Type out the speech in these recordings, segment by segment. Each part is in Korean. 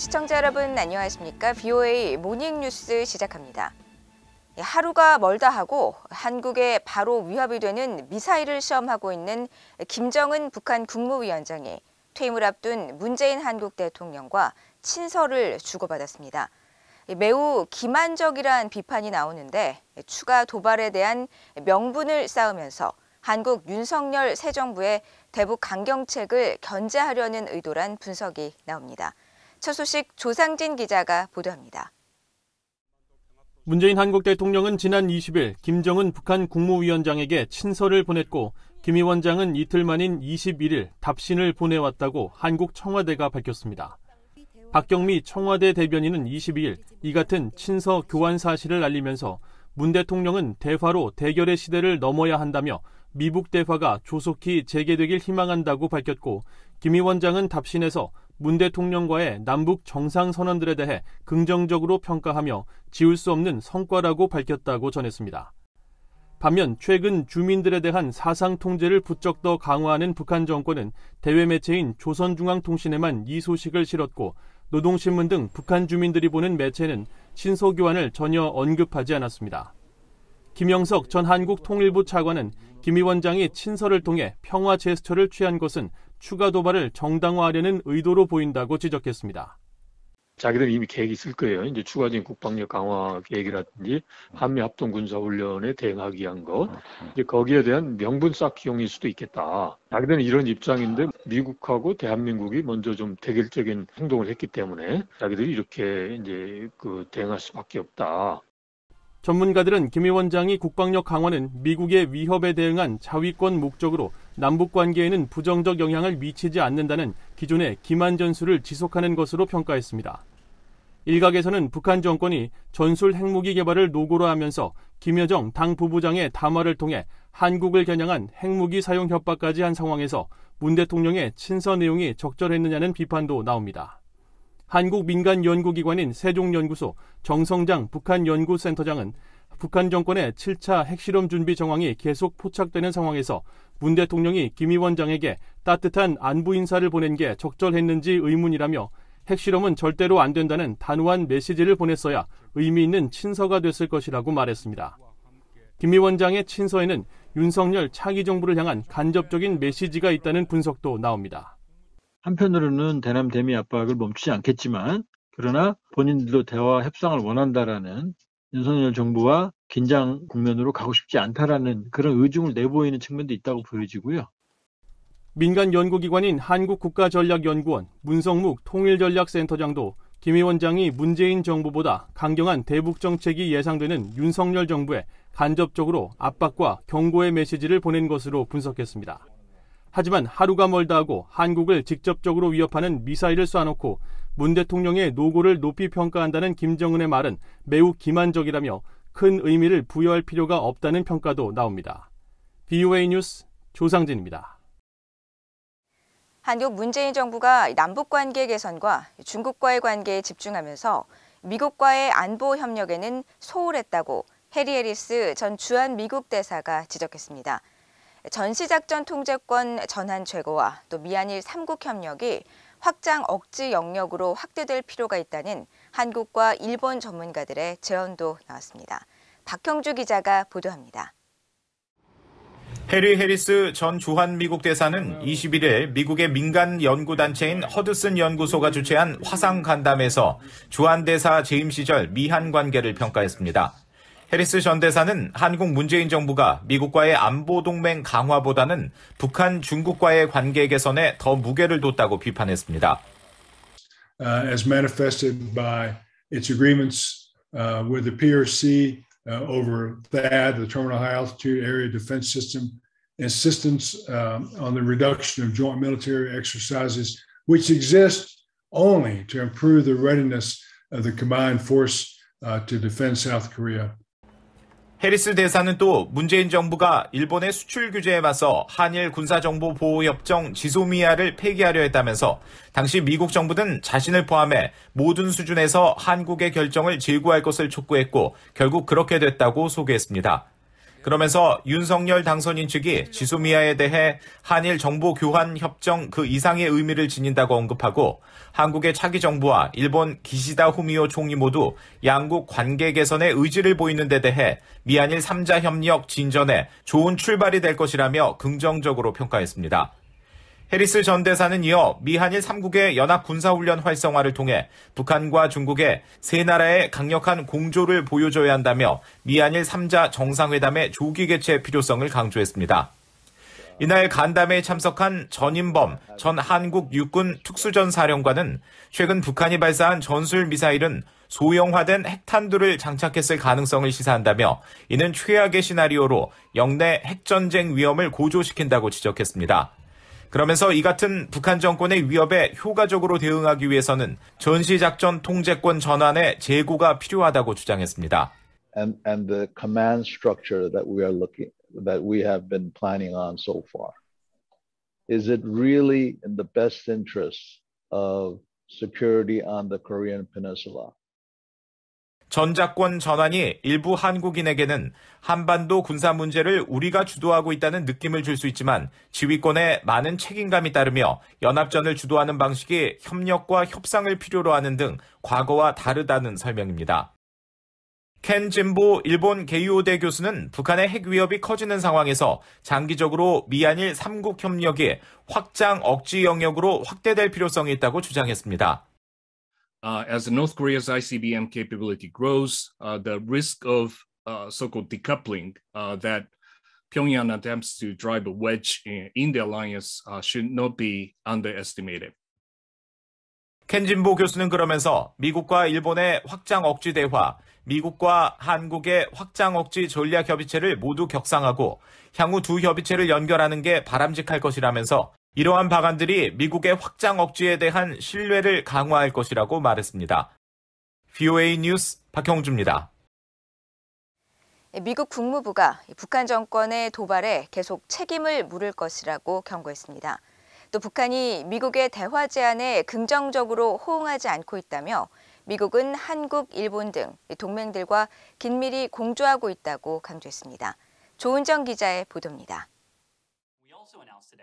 시청자 여러분 안녕하십니까? BOA 모닝뉴스 시작합니다. 예, 하루가 멀다 하고 한국에 바로 위협이 되는 미사일을 시험하고 있는 김정은 북한 국무위원장이 퇴임을 앞둔 문재인 한국 대통령과 친서를 주고받았습니다. 예, 매우 기만적이란 비판이 나오는데 예, 추가 도발에 대한 명분을 쌓으면서 한국 윤석열 새 정부의 대북 강경책을 견제하려는 의도란 분석이 나옵니다. 첫 소식 조상진 기자가 보도합니다. 문재인 한국 대통령은 지난 20일 김정은 북한 국무위원장에게 친서를 보냈고 김 위원장은 이틀 만인 21일 답신을 보내왔다고 한국 청와대가 밝혔습니다. 박경미 청와대 대변인은 22일 이 같은 친서 교환 사실을 알리면서 문 대통령은 대화로 대결의 시대를 넘어야 한다며 미국 대화가 조속히 재개되길 희망한다고 밝혔고 김 위원장은 답신에서 문 대통령과의 남북 정상선언들에 대해 긍정적으로 평가하며 지울 수 없는 성과라고 밝혔다고 전했습니다. 반면 최근 주민들에 대한 사상 통제를 부쩍 더 강화하는 북한 정권은 대외 매체인 조선중앙통신에만 이 소식을 실었고 노동신문 등 북한 주민들이 보는 매체는 신소 교환을 전혀 언급하지 않았습니다. 김영석 전 한국통일부 차관은 김 위원장이 친서를 통해 평화 제스처를 취한 것은 추가 도발을 정당화하려는 의도로 보인다고 지적했습니다. 자기들 은 이미 계획이 있을 거예요. 이제 추가적인 국방력 강화 계획이라든지 한미 합동 군사 훈련에 대응하기 위한 것, 이제 거기에 대한 명분 쌓기용일 수도 있겠다. 자기들은 이런 입장인데 미국하고 대한민국이 먼저 좀 대결적인 행동을 했기 때문에 자기들이 이렇게 이제 그 대응할 수밖에 없다. 전문가들은 김 위원장이 국방력 강화는 미국의 위협에 대응한 자위권 목적으로 남북 관계에는 부정적 영향을 미치지 않는다는 기존의 기만 전술을 지속하는 것으로 평가했습니다. 일각에서는 북한 정권이 전술 핵무기 개발을 노고로 하면서 김여정 당 부부장의 담화를 통해 한국을 겨냥한 핵무기 사용 협박까지 한 상황에서 문 대통령의 친서 내용이 적절했느냐는 비판도 나옵니다. 한국 민간 연구기관인 세종연구소 정성장 북한 연구센터장은 북한 정권의 7차 핵실험 준비 정황이 계속 포착되는 상황에서 문 대통령이 김 위원장에게 따뜻한 안부 인사를 보낸 게 적절했는지 의문이라며 핵실험은 절대로 안 된다는 단호한 메시지를 보냈어야 의미 있는 친서가 됐을 것이라고 말했습니다. 김 위원장의 친서에는 윤석열 차기 정부를 향한 간접적인 메시지가 있다는 분석도 나옵니다. 한편으로는 대남 대미 압박을 멈추지 않겠지만 그러나 본인들도 대화 협상을 원한다라는 윤석열 정부와 긴장 국면으로 가고 싶지 않다라는 그런 의중을 내보이는 측면도 있다고 보여지고요. 민간 연구기관인 한국국가전략연구원 문성묵 통일전략센터장도 김 위원장이 문재인 정부보다 강경한 대북 정책이 예상되는 윤석열 정부에 간접적으로 압박과 경고의 메시지를 보낸 것으로 분석했습니다. 하지만 하루가 멀다 하고 한국을 직접적으로 위협하는 미사일을 쏴놓고 문 대통령의 노고를 높이 평가한다는 김정은의 말은 매우 기만적이라며 큰 의미를 부여할 필요가 없다는 평가도 나옵니다. BOA 뉴스 조상진입니다. 한국 문재인 정부가 남북 관계 개선과 중국과의 관계에 집중하면서 미국과의 안보 협력에는 소홀했다고 해리 에리스전 주한 미국 대사가 지적했습니다. 전시작전 통제권 전환 최고와 또 미한일 삼국 협력이 확장 억지 영역으로 확대될 필요가 있다는 한국과 일본 전문가들의 제언도 나왔습니다. 박형주 기자가 보도합니다. 해리 해리스 전 주한 미국 대사는 2 1일 미국의 민간 연구단체인 허드슨 연구소가 주최한 화상 간담회에서 주한 대사 재임 시절 미한 관계를 평가했습니다. 해리스 전 대사는 한국 문재인 정부가 미국과의 안보 동맹 강화보다는 북한 중국과의 관계 개선에 더 무게를 뒀다고 비판했습니다. as manifested by its agreements with the PRC over THAAD, the Terminal High Altitude Area Defense System, insistence on the reduction of joint military exercises, which exist only to improve the readiness of the combined force to defend South Korea. 해리스 대사는 또 문재인 정부가 일본의 수출 규제에 맞서 한일 군사정보보호협정 지소미아를 폐기하려 했다면서 당시 미국 정부는 자신을 포함해 모든 수준에서 한국의 결정을 제고할 것을 촉구했고 결국 그렇게 됐다고 소개했습니다. 그러면서 윤석열 당선인 측이 지소미아에 대해 한일 정보 교환 협정 그 이상의 의미를 지닌다고 언급하고 한국의 차기 정부와 일본 기시다 후미오 총리 모두 양국 관계 개선에 의지를 보이는 데 대해 미한일 3자 협력 진전에 좋은 출발이 될 것이라며 긍정적으로 평가했습니다. 해리스 전 대사는 이어 미한일 3국의 연합 군사훈련 활성화를 통해 북한과 중국의 세 나라의 강력한 공조를 보여줘야 한다며 미한일 3자 정상회담의 조기 개최 필요성을 강조했습니다. 이날 간담회에 참석한 전인범전 한국 육군 특수전사령관은 최근 북한이 발사한 전술 미사일은 소형화된 핵탄두를 장착했을 가능성을 시사한다며 이는 최악의 시나리오로 영내 핵전쟁 위험을 고조시킨다고 지적했습니다. 그러면서 이 같은 북한 정권의 위협에 효과적으로 대응하기 위해서는 전시작전 통제권 전환의 재고가 필요하다고 주장했습니다. And, and the command structure that we are looking that we have been planning on so far is it really in the best interest of security on the Korean peninsula 전작권 전환이 일부 한국인에게는 한반도 군사 문제를 우리가 주도하고 있다는 느낌을 줄 수 있지만 지휘권에 많은 책임감이 따르며 연합전을 주도하는 방식이 협력과 협상을 필요로 하는 등 과거와 다르다는 설명입니다. 켄 진보 일본 게이오대 교수는 북한의 핵 위협이 커지는 상황에서 장기적으로 미한일 3국 협력이 확장 억지 영역으로 확대될 필요성이 있다고 주장했습니다. uh, as the North Korea's ICBM capability grows, uh, the risk of uh, so-called decoupling that Pyongyang attempts to drive a wedge in, in the alliance should not be underestimated. 켄진보 교수는 그러면서 미국과 일본의 확장 억지 대화, 미국과 한국의 확장 억지 전략 협의체를 모두 격상하고 향후 두 협의체를 연결하는 게 바람직할 것이라면서 이러한 방안들이 미국의 확장 억지에 대한 신뢰를 강화할 것이라고 말했습니다. VOA 뉴스 박형주입니다. 예, 미국 국무부가 북한 정권의 도발에 계속 책임을 물을 것이라고 경고했습니다. 또 북한이 미국의 대화 제안에 긍정적으로 호응하지 않고 있다며 미국은 한국, 일본 등 동맹들과 긴밀히 공조하고 있다고 강조했습니다. 조은정 기자의 보도입니다.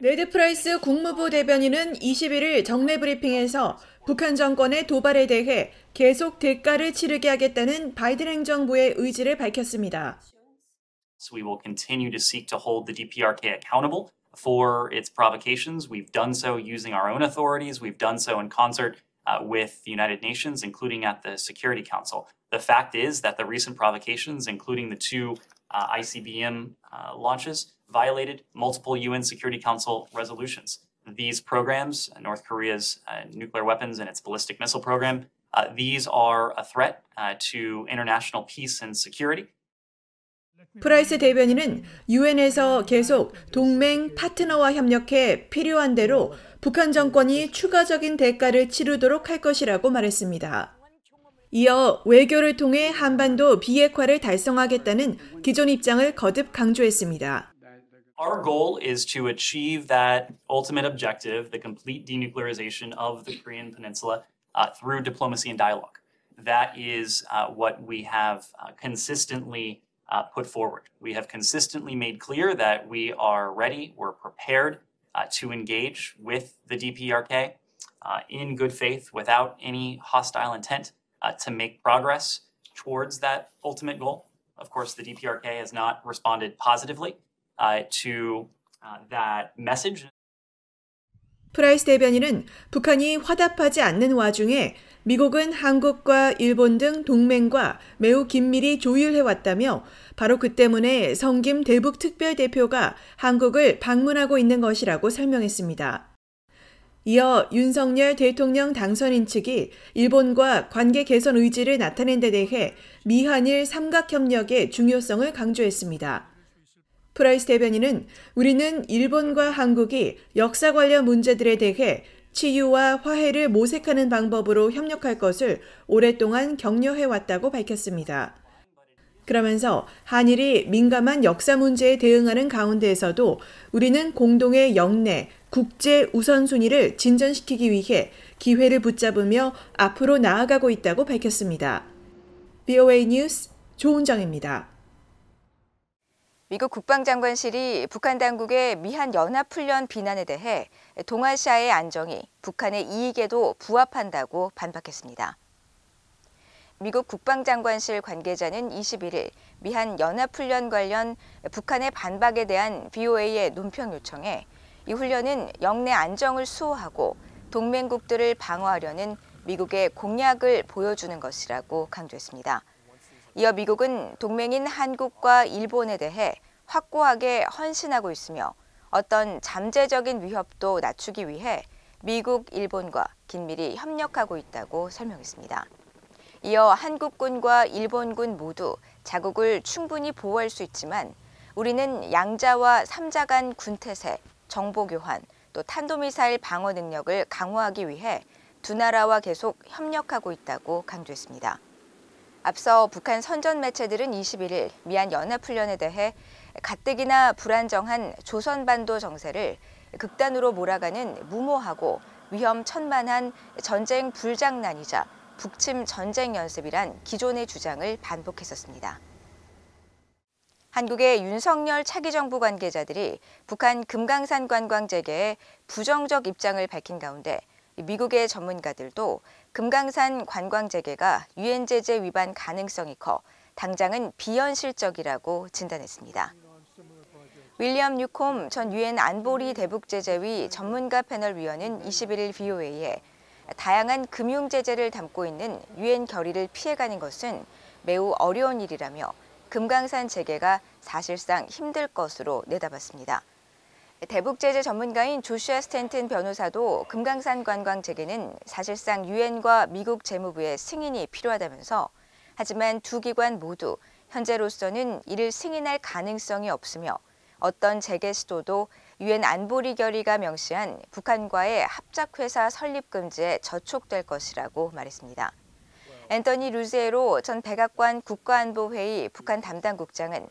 네드 프라이스 국무부 대변인은 21일 정례 브리핑에서 북한 정권의 도발에 대해 계속 대가를 치르게 하겠다는 바이든 행정부의 의지를 밝혔습니다. So we will continue to seek to hold the DPRK accountable for its provocations. We've done so using our own authorities. We've done so in concert uh, with the United Nations, including at the Security Council. The fact is that the recent provocations, including the two uh, ICBM uh, launches, violated multiple UN Security Council resolutions. These programs, North Korea's uh, nuclear weapons and its ballistic missile program, uh, these are a threat uh, to international peace and security. 프라이스 대변인은 유엔에서 계속 동맹 파트너와 협력해 필요한 대로 북한 정권이 추가적인 대가를 치르도록 할 것이라고 말했습니다. 이어 외교를 통해 한반도 비핵화를 달성하겠다는 기존 입장을 거듭 강조했습니다. our goal is to achieve that ultimate objective, the complete denuclearization of the Korean Peninsula uh, through diplomacy and dialogue. That is uh, what we have uh, consistently uh, put forward. We have consistently made clear that we are ready, we're prepared uh, to engage with the DPRK uh, in good faith without any hostile intent to make progress towards that ultimate goal. Of course, the DPRK has not responded positively Uh, to uh, that message. 프라이스 대변인은 북한이 화답하지 않는 와중에 미국은 한국과 일본 등 동맹과 매우 긴밀히 조율해왔다며 바로 그 때문에 성김 대북 특별대표가 한국을 방문하고 있는 것이라고 설명했습니다. 이어 윤석열 대통령 당선인 측이 일본과 관계 개선 의지를 나타낸 데 대해 미한일 삼각협력의 중요성을 강조했습니다. 프라이스 대변인은 우리는 일본과 한국이 역사 관련 문제들에 대해 치유와 화해를 모색하는 방법으로 협력할 것을 오랫동안 격려해왔다고 밝혔습니다. 그러면서 한일이 민감한 역사 문제에 대응하는 가운데에서도 우리는 공동의 영내, 국제 우선순위를 진전시키기 위해 기회를 붙잡으며 앞으로 나아가고 있다고 밝혔습니다. BOA 뉴스 조은정입니다. 미국 국방장관실이 북한 당국의 미한 연합훈련 비난에 대해 동아시아의 안정이 북한의 이익에도 부합한다고 반박했습니다. 미국 국방장관실 관계자는 21일 미한 연합훈련 관련 북한의 반박에 대한 BOA의 논평 요청에 이 훈련은 영내 안정을 수호하고 동맹국들을 방어하려는 미국의 공약을 보여주는 것이라고 강조했습니다. 이어 미국은 동맹인 한국과 일본에 대해 확고하게 헌신하고 있으며 어떤 잠재적인 위협도 낮추기 위해 미국, 일본과 긴밀히 협력하고 있다고 설명했습니다. 이어 한국군과 일본군 모두 자국을 충분히 보호할 수 있지만 우리는 양자와 삼자 간 군태세, 정보교환, 또 탄도미사일 방어 능력을 강화하기 위해 두 나라와 계속 협력하고 있다고 강조했습니다. 앞서 북한 선전 매체들은 21일 미한 연합훈련에 대해 가뜩이나 불안정한 조선반도 정세를 극단으로 몰아가는 무모하고 위험천만한 전쟁 불장난이자 북침 전쟁 연습이란 기존의 주장을 반복했었습니다. 한국의 윤석열 차기 정부 관계자들이 북한 금강산 관광 재개에 부정적 입장을 밝힌 가운데 미국의 전문가들도 금강산 관광 재개가 유엔 제재 위반 가능성이 커 당장은 비현실적이라고 진단했습니다. 윌리엄 뉴콤 전 유엔 안보리 대북 제재위 전문가 패널 위원은 21일 VOA에 다양한 금융 제재를 담고 있는 유엔 결의를 피해가는 것은 매우 어려운 일이라며 금강산 재개가 사실상 힘들 것으로 내다봤습니다. 대북 제재 전문가인 조슈아 스탠튼 변호사도 금강산 관광 재개는 사실상 유엔과 미국 재무부의 승인이 필요하다면서 하지만 두 기관 모두 현재로서는 이를 승인할 가능성이 없으며 어떤 재개 시도도 유엔 안보리 결의가 명시한 북한과의 합작회사 설립 금지에 저촉될 것이라고 말했습니다. 앤더니 루제로 전 백악관 국가안보회의 북한 담당국장은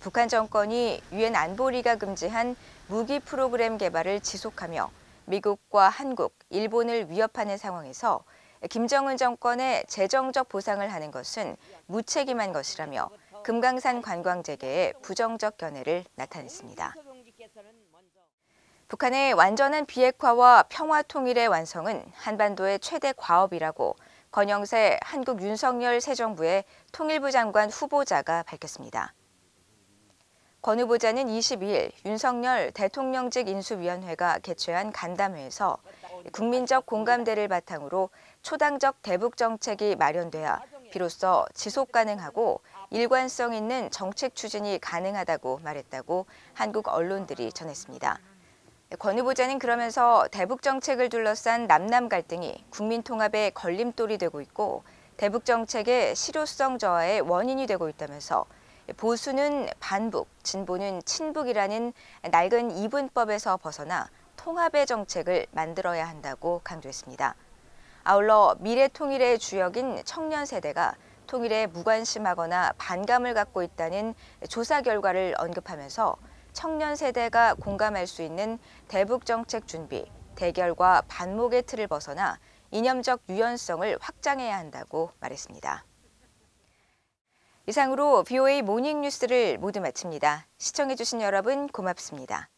북한 정권이 유엔 안보리가 금지한 무기 프로그램 개발을 지속하며 미국과 한국, 일본을 위협하는 상황에서 김정은 정권의 재정적 보상을 하는 것은 무책임한 것이라며 금강산 관광 재개에 부정적 견해를 나타냈습니다. 북한의 완전한 비핵화와 평화 통일의 완성은 한반도의 최대 과업이라고 건영세 한국 윤석열 새 정부의 통일부 장관 후보자가 밝혔습니다. 권 후보자는 22일 윤석열 대통령직 인수위원회가 개최한 간담회에서 국민적 공감대를 바탕으로 초당적 대북 정책이 마련돼야 비로소 지속 가능하고 일관성 있는 정책 추진이 가능하다고 말했다고 한국 언론들이 전했습니다. 권 후보자는 그러면서 대북 정책을 둘러싼 남남 갈등이 국민 통합의 걸림돌이 되고 있고 대북 정책의 실효성 저하의 원인이 되고 있다면서 보수는 반북, 진보는 친북이라는 낡은 이분법에서 벗어나 통합의 정책을 만들어야 한다고 강조했습니다. 아울러 미래 통일의 주역인 청년 세대가 통일에 무관심하거나 반감을 갖고 있다는 조사 결과를 언급하면서 청년 세대가 공감할 수 있는 대북 정책 준비, 대결과 반목의 틀을 벗어나 이념적 유연성을 확장해야 한다고 말했습니다. 이상으로 BOA 모닝뉴스를 모두 마칩니다. 시청해주신 여러분 고맙습니다.